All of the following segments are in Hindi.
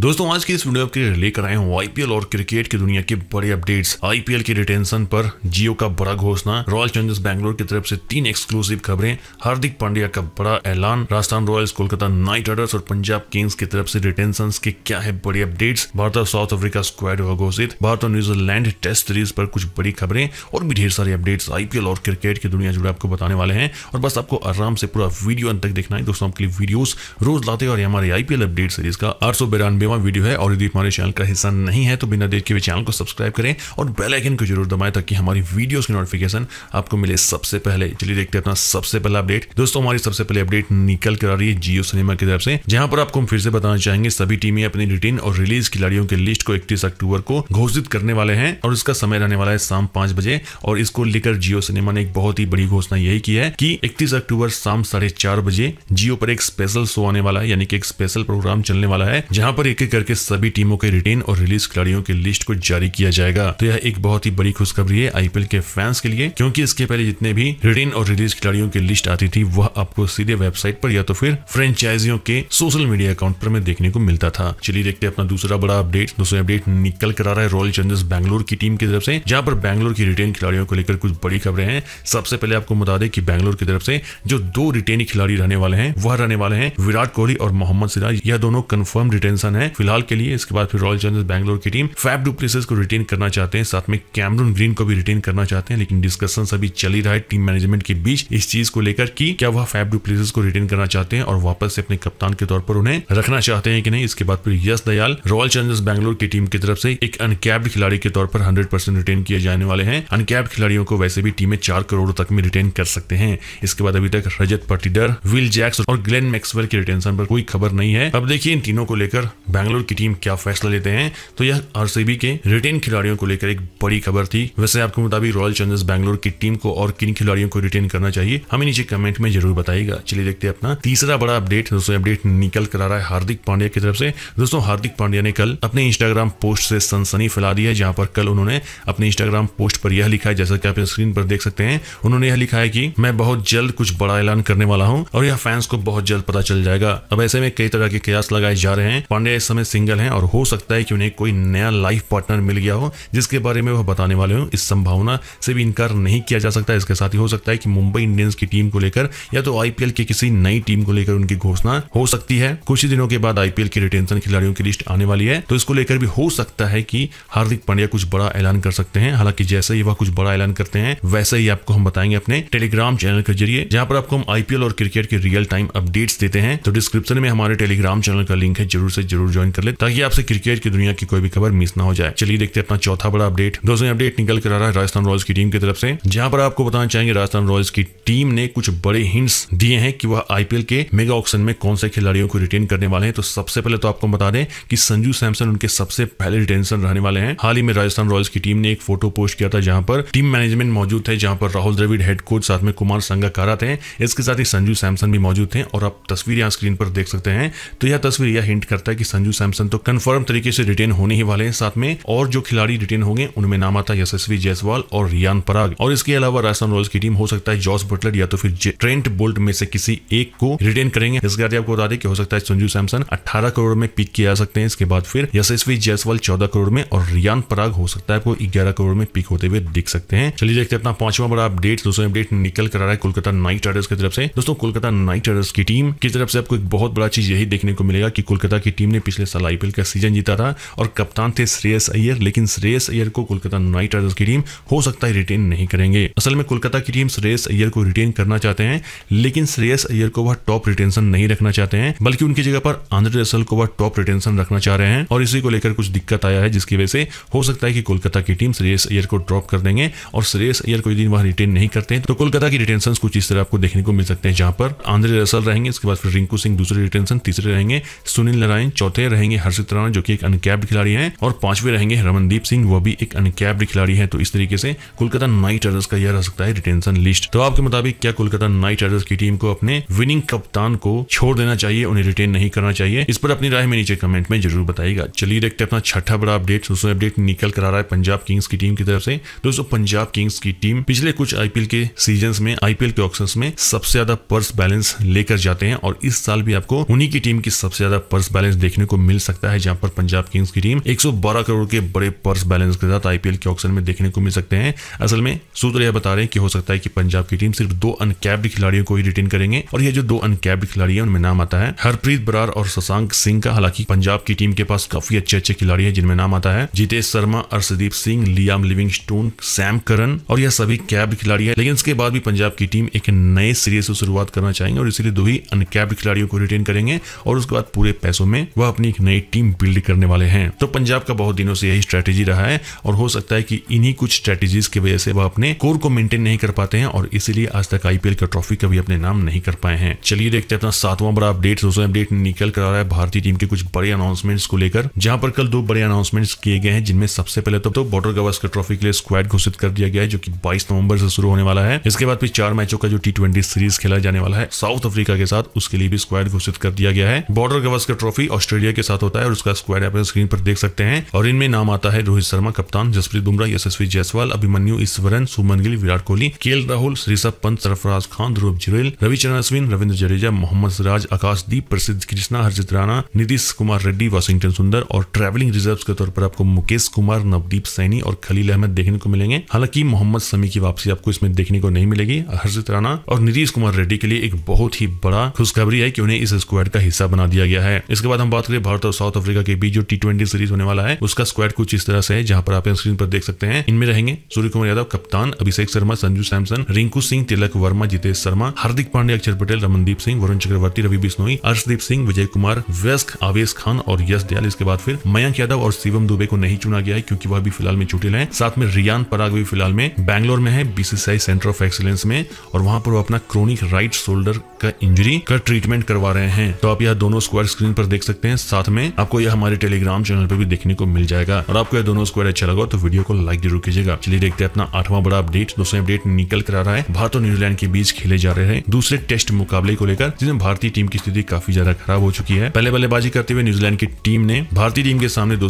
दोस्तों आज की इस वीडियो आपके लेकर आए हूँ आईपीएल और क्रिकेट की दुनिया के बड़े अपडेट्स आईपीएल के रिटेंशन पर जियो का बड़ा घोषणा रॉयल चैलेंजर्स बैंगलोर की तरफ से तीन एक्सक्लूसिव खबरें हार्दिक पांड्या का बड़ा ऐलान Rajasthan Royals Kolkata Knight Riders और पंजाब किंग्स की तरफ से रिटेंशन के क्या है बड़े अपडेट्स भारत और साउथ अफ्रीका स्क्वाड हुआ घोषित भारत और न्यूजीलैंड टेस्ट सीरीज पर कुछ बड़ी खबरें और भी ढेर सारी अपडेट्स आईपीएल और क्रिकेट की दुनिया जुड़े आपको बताने वाले हैं और बस आपको आराम से पूरा वीडियो अंत तक देखना है दोस्तों आपके लिए वीडियो रोज लाते हैं और हमारे आईपीएल अपडेट सीरीज का आठ सौ सत्ताईसवा वीडियो है और यदि हमारे चैनल का हिस्सा नहीं है तो बिना देर के भी चैनल को सब्सक्राइब करें और बेल आइकन को जरूर दबाएं ताकि हमारी वीडियोस की नोटिफिकेशन आपको मिले सबसे पहले चलिए देखते हैं अपना सबसे पहला अपडेट दोस्तों हमारी सबसे पहले अपडेट निकल कर आ रही है जियो सिनेमा की तरफ से जहां पर आपको हम फिर से बताना चाहेंगे सभी टीमें अपनी रिटेन और रिलीज खिलाड़ियों के लिस्ट को इकतीस अक्टूबर को घोषित करने वाले हैं और इसका समय रहने वाला है शाम पांच बजे और इसको लेकर जियो सिनेमा ने एक बहुत ही बड़ी घोषणा यही की है कि इकतीस अक्टूबर शाम साढ़े बजे जियो पर एक स्पेशल शो आने वाला है यानी कि एक स्पेशल प्रोग्राम चलने वाला है जहां पर एक एक एक करके सभी टीमों के रिटेन और रिलीज खिलाड़ियों की लिस्ट को जारी किया जाएगा तो यह एक बहुत ही बड़ी खुशखबरी है आईपीएल के फैंस के लिए क्योंकि इसके पहले जितने भी रिटेन और रिलीज खिलाड़ियों की लिस्ट आती थी वह आपको सीधे वेबसाइट पर या तो फिर फ्रेंचाइजियों के सोशल मीडिया अकाउंट पर में देखने को मिलता था चलिए देखते अपना दूसरा बड़ा अपडेट दूसरा अपडेट निकल कर आ रहा है रॉयल चैलेंजर्स बैंगलोर की टीम की तरफ से जहां पर बैंगलोर की रिटेन खिलाड़ियों को लेकर कुछ बड़ी खबरें हैं सबसे पहले आपको बता दें कि बैंगलोर की तरफ से जो दो रिटेन खिलाड़ी रहने वाले हैं वह रहने वाले हैं विराट कोहली और मोहम्मद सिराज यह दोनों कंफर्म रिटेंशन है हैं फिलहाल के लिए इसके बाद फिर रॉयल चैलेंजर्स बैंगलोर की टीम फैब डू को रिटेन करना चाहते हैं साथ में कैमरून ग्रीन को भी रिटेन करना चाहते हैं लेकिन डिस्कशन अभी चल ही रहा है टीम मैनेजमेंट के बीच इस चीज को लेकर की क्या वह फैब डू को रिटेन करना चाहते हैं और वापस से अपने कप्तान के तौर पर उन्हें रखना चाहते हैं कि नहीं इसके बाद फिर यश दयाल रॉयल चैलेंजर्स बैंगलोर की टीम की तरफ से एक अनकैप्ड खिलाड़ी के तौर पर हंड्रेड परसेंट रिटेन किए जाने वाले हैं अनकैप्ड खिलाड़ियों को वैसे भी टीमें चार करोड़ तक में रिटेन कर सकते हैं इसके बाद अभी तक रजत पटीडर विल जैक्स और ग्लेन मैक्सवेल की रिटेंशन पर कोई खबर नहीं है अब देखिए इन तीनों को लेकर बैंगलोर की टीम क्या फैसला लेते हैं तो यह आरसीबी के रिटेन खिलाड़ियों को लेकर एक बड़ी खबर थी वैसे आपके मुताबिक रॉयल चैलेंजर्स बैंगलोर की टीम को और किन खिलाड़ियों को रिटेन करना चाहिए हमें नीचे कमेंट में जरूर बताइएगा चलिए देखते हैं अपना तीसरा बड़ा अपडेट दोस्तों अपडेट निकल कर आ रहा है हार्दिक पांड्या की तरफ से दोस्तों हार्दिक पांड्या ने कल अपने इंस्टाग्राम पोस्ट से सनसनी फैला दी है जहां पर कल उन्होंने अपने इंस्टाग्राम पोस्ट पर यह लिखा है जैसा कि आप स्क्रीन पर देख सकते हैं उन्होंने यह लिखा है कि मैं बहुत जल्द कुछ बड़ा ऐलान करने वाला हूं और यह फैंस को बहुत जल्द पता चल जाएगा अब ऐसे में कई तरह के कयास लगाए जा रहे हैं पांड्या इस समय सिंगल हैं और हो सकता है कि उन्हें कोई नया लाइफ पार्टनर मिल गया हो जिसके बारे में वह बताने वाले हों इस संभावना से भी इनकार नहीं किया जा सकता इसके साथ ही हो सकता है कि मुंबई इंडियंस की टीम को लेकर या तो आईपीएल की किसी नई टीम को लेकर उनकी घोषणा हो सकती है कुछ ही दिनों के बाद आईपीएल की रिटेंशन खिलाड़ियों की लिस्ट आने वाली है तो इसको लेकर भी हो सकता है कि हार्दिक पांड्या कुछ बड़ा ऐलान कर सकते हैं हालांकि जैसे ही वह कुछ बड़ा ऐलान करते हैं वैसे ही आपको हम बताएंगे अपने टेलीग्राम चैनल के जरिए जहां पर आपको हम आईपीएल और क्रिकेट के रियल टाइम अपडेट्स देते हैं तो डिस्क्रिप्शन में हमारे टेलीग्राम चैनल का लिंक है जरूर से जरूर जरूर ज्वाइन कर ले ताकि आपसे क्रिकेट की दुनिया की कोई भी खबर मिस ना हो जाए चलिए देखते हैं अपना चौथा बड़ा अपडेट दोस्तों अपडेट निकल कर आ रहा है राजस्थान रॉयल्स की टीम की तरफ से जहां पर आपको बताना चाहेंगे राजस्थान रॉयल्स की टीम ने कुछ बड़े हिंट्स दिए हैं कि वह आईपीएल के मेगा ऑक्शन में कौन से खिलाड़ियों को रिटेन करने वाले हैं तो सबसे पहले तो आपको बता दें कि संजू सैमसन उनके सबसे पहले रिटेंशन रहने वाले हैं हाल ही में राजस्थान रॉयल्स की टीम ने एक फोटो पोस्ट किया था जहां पर टीम मैनेजमेंट मौजूद थे जहां पर राहुल द्रविड़ हेड कोच साथ में कुमार संगाकारा थे इसके साथ ही संजू सैमसन भी मौजूद थे और आप तस्वीर यहाँ स्क्रीन पर देख सकते हैं तो यह तस्वीर यह हिंट करता है कि संजू सैमसन तो कंफर्म तरीके से रिटेन होने ही वाले हैं साथ में और जो खिलाड़ी रिटेन होंगे उनमें नाम आता है यशस्वी जयसवाल और रियान पराग और इसके अलावा राजस्थान रॉयल्स की टीम हो सकता है जॉस बटलर या तो फिर ट्रेंट बोल्ट में से किसी एक को रिटेन करेंगे इसके आगे आपको बता दें कि हो सकता है संजू सैमसन अठारह करोड़ में पिक किया जा सकते हैं इसके बाद फिर यशस्वी जयसवाल चौदह करोड़ में और रियान पराग हो सकता है आपको ग्यारह करोड़ में पिक होते हुए दिख सकते हैं चलिए देखते हैं अपना पांचवा बड़ा अपडेट दोस्तों अपडेट निकल कर आ रहा है कोलकाता नाइट राइडर्स की तरफ से दोस्तों कोलकाता नाइट राइडर्स की टीम की तरफ से आपको एक बहुत बड़ा चीज यही देखने को मिलेगा कि कोलकाता की टीम ने पिछले साल आईपीएल का सीजन जीता था और कप्तान थे श्रेयस अय्यर लेकिन श्रेयस अय्यर को कोलकाता नाइट राइडर्स की टीम हो सकता है रिटेन नहीं करेंगे असल में कोलकाता की टीम श्रेयस अय्यर को रिटेन करना चाहते हैं लेकिन श्रेयस अय्यर को वह टॉप रिटेंशन नहीं रखना चाहते हैं बल्कि उनकी जगह पर आंध्र रसल को वह टॉप रिटेंशन रखना चाह रहे हैं और इसी को लेकर कुछ दिक्कत आया है जिसकी वजह से हो सकता है कि कोलकाता की टीम श्रेयस अय्यर को ड्रॉप कर देंगे और श्रेयस अय्यर को यदि वह रिटेन नहीं करते हैं तो कोलकाता की रिटेंशन कुछ इस तरह आपको देखने को मिल सकते हैं जहां पर आंध्र रसल रहेंगे इसके बाद फिर रिंकू सिंह दूसरे रिटेंशन तीसरे रहेंगे सुनील नारायण चौथे चौथे रहेंगे हर्षित राणा जो कि एक अनकैप्ड खिलाड़ी हैं और पांचवे रहेंगे रमनदीप सिंह वो भी एक अनकैप्ड खिलाड़ी हैं तो इस तरीके से कोलकाता नाइट राइडर्स का यह रह सकता है रिटेंशन लिस्ट तो आपके मुताबिक क्या कोलकाता नाइट राइडर्स की टीम को अपने विनिंग कप्तान को छोड़ देना चाहिए उन्हें रिटेन नहीं करना चाहिए इस पर अपनी राय में नीचे कमेंट में जरूर बताएगा चलिए देखते अपना छठा बड़ा अपडेट उसमें अपडेट निकल कर आ रहा है पंजाब किंग्स की टीम की तरफ से दोस्तों पंजाब किंग्स की टीम पिछले कुछ आईपीएल के सीजन में आईपीएल के ऑप्शन में सबसे ज्यादा पर्स बैलेंस लेकर जाते हैं और इस साल भी आपको उन्हीं की टीम की सबसे ज्यादा पर्स बैलेंस देखने को मिल सकता है जहां पर पंजाब किंग्स की टीम 112 करोड़ के बड़े पर्स बैलेंस के साथ आईपीएल के ऑक्शन में देखने को मिल सकते हैं असल में सूत्र यह बता रहे हैं कि हो सकता है कि पंजाब की टीम सिर्फ दो अनकैप्ड खिलाड़ियों को ही रिटेन करेंगे और ये जो दो अनकैप्ड खिलाड़ी है उनमें नाम आता है हरप्रीत बरार और शशांक सिंह का हालांकि पंजाब की टीम के पास काफी अच्छे अच्छे खिलाड़ी है जिनमें नाम आता है Jitesh Sharma Arshdeep Singh Liam Livingstone Sam Curran और यह सभी कैब खिलाड़ी है लेकिन इसके बाद भी पंजाब की टीम एक नए सीरीज से शुरुआत करना चाहेंगे और इसीलिए दो ही अनकैप्ड खिलाड़ियों को रिटेन करेंगे और उसके बाद पूरे पैसों में वह अपनी एक नई टीम बिल्ड करने वाले हैं तो पंजाब का बहुत दिनों से यही स्ट्रेटेजी रहा है और हो सकता है कि इन्हीं कुछ स्ट्रेटेजीज की वजह से वह अपने कोर को मेंटेन नहीं कर पाते हैं और इसीलिए आज तक आईपीएल का ट्रॉफी कभी अपने नाम नहीं कर पाए हैं चलिए देखते हैं अपना सातवां बड़ा अपडेट दोस्तों अपडेट निकल कर आ रहा है भारतीय टीम के कुछ बड़े अनाउंसमेंट्स को लेकर जहां पर कल दो बड़े अनाउंसमेंट्स किए गए हैं जिनमें सबसे पहले तो, तो बॉर्डर गवास्कर ट्रॉफी के लिए स्क्वाड घोषित कर दिया गया है जो कि 22 नवंबर से शुरू होने वाला है इसके बाद फिर चार मैचों का जो टी सीरीज खेला जाने वाला है साउथ अफ्रीका के साथ उसके लिए भी स्क्वाड घोषित कर दिया गया है Border Gavaskar Trophy Australia Australia के साथ होता है और उसका स्क्वाड आप स्क्रीन पर देख सकते हैं और इनमें नाम आता है रोहित शर्मा कप्तान जसप्रीत बुमराह यशस्वी जायसवाल अभिमन्यु ईश्वरन सुमन गिल विराट कोहली के राहुल ऋषभ पंत सरफराज खान ध्रुव जुरेल रविचरण अश्विन रविंद्र जडेजा मोहम्मद सिराज आकाशदीप प्रसिद्ध कृष्णा हरजित राणा नीतीश कुमार रेड्डी वाशिंगटन सुंदर और ट्रेवलिंग रिजर्व के तौर पर आपको मुकेश कुमार नवदीप सैनी और खलील अहमद देखने को मिलेंगे हालांकि मोहम्मद समी की वापसी आपको इसमें देखने को नहीं मिलेगी हर्षित राणा और नीतीश कुमार रेड्डी के लिए एक बहुत ही बड़ा खुशखबरी है कि उन्हें इस स्क्वाड का हिस्सा बना दिया गया है इसके बाद हम बात करें भारत और साउथ अफ्रीका के बीच जो टी ट्वेंटी सीरीज होने वाला है उसका स्क्वाड कुछ इस तरह से है जहां पर आप स्क्रीन पर देख सकते हैं इनमें रहेंगे सूर्य कुमार यादव कप्तान अभिषेक शर्मा संजू सैमसन रिंकू सिंह तिलक वर्मा जितेश शर्मा हार्दिक पांडे अक्षर पटेल रमनदीप सिंह वरुण चक्रवर्ती रवि बिश्नोई अर्शदीप सिंह विजय कुमार व्यस्क आवेश खान और यश दयाल इसके बाद फिर मयंक यादव और शिवम दुबे को नहीं चुना गया है क्योंकि वह भी फिलहाल में चुटिल है साथ में रियान पराग भी फिलहाल में बैंगलोर में है बीसीसीआई सेंटर ऑफ एक्सीलेंस में और वहां पर वो अपना क्रोनिक राइट शोल्डर का इंजरी का ट्रीटमेंट करवा रहे हैं तो आप यह दोनों स्क्वायर स्क्रीन पर देख सकते हैं साथ में आपको ये हमारे टेलीग्राम चैनल पर भी देखने को मिल जाएगा और आपको ये दोनों स्क्वायर अच्छा लगा तो वीडियो को लाइक जरूर कीजिएगा चलिए देखते हैं अपना आठवां बड़ा अपडेट दोस्तों अपडेट निकल कर आ रहा है भारत और न्यूजीलैंड के बीच खेले जा रहे हैं दूसरे टेस्ट मुकाबले को लेकर जिसमें भारतीय टीम की स्थिति काफी ज्यादा खराब हो चुकी है पहले बल्लेबाजी करते हुए न्यूजीलैंड की टीम ने भारतीय टीम के सामने दो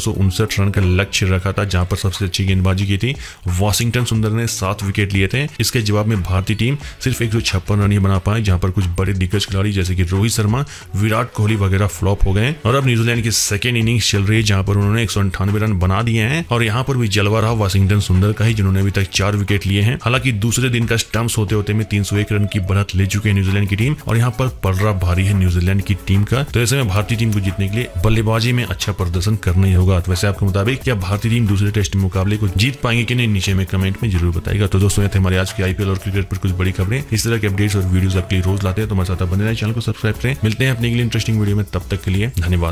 रन का लक्ष्य रखा था जहां पर सबसे अच्छी गेंदबाजी की थी वॉशिंगटन सुंदर ने सात विकेट लिए थे इसके जवाब में भारतीय टीम सिर्फ एक रन ही बना पाए जहां पर कुछ बड़े दिग्गज खिलाड़ी जैसे की रोहित शर्मा विराट कोहली वगैरह फ्लॉप हो गए और तरफ न्यूजीलैंड की सेकेंड इनिंग्स चल रही है जहां पर उन्होंने एक रन बना दिए हैं और यहाँ पर भी जलवा रहा वाशिंगटन सुंदर का ही जिन्होंने अभी तक चार विकेट लिए हैं हालांकि दूसरे दिन का स्टम्प होते होते में तीन रन की बढ़त ले चुके हैं न्यूजीलैंड की टीम और यहाँ पर पलरा भारी है न्यूजीलैंड की टीम का तो ऐसे में भारतीय टीम को जीतने के लिए बल्लेबाजी में अच्छा प्रदर्शन करना ही होगा वैसे आपके मुताबिक क्या भारतीय टीम दूसरे टेस्ट मुकाबले को जीत पाएंगे कि नहीं नीचे में कमेंट में जरूर बताएगा तो दोस्तों थे हमारे आज के आईपीएल और क्रिकेट पर कुछ बड़ी खबरें इस तरह के अपडेट्स और वीडियोस आपके लिए रोज लाते हैं तो हमारे साथ बने रहे चैनल को सब्सक्राइब करें मिलते हैं अपने लिए इंटरेस्टिंग वीडियो में तब तक के लिए धन्यवाद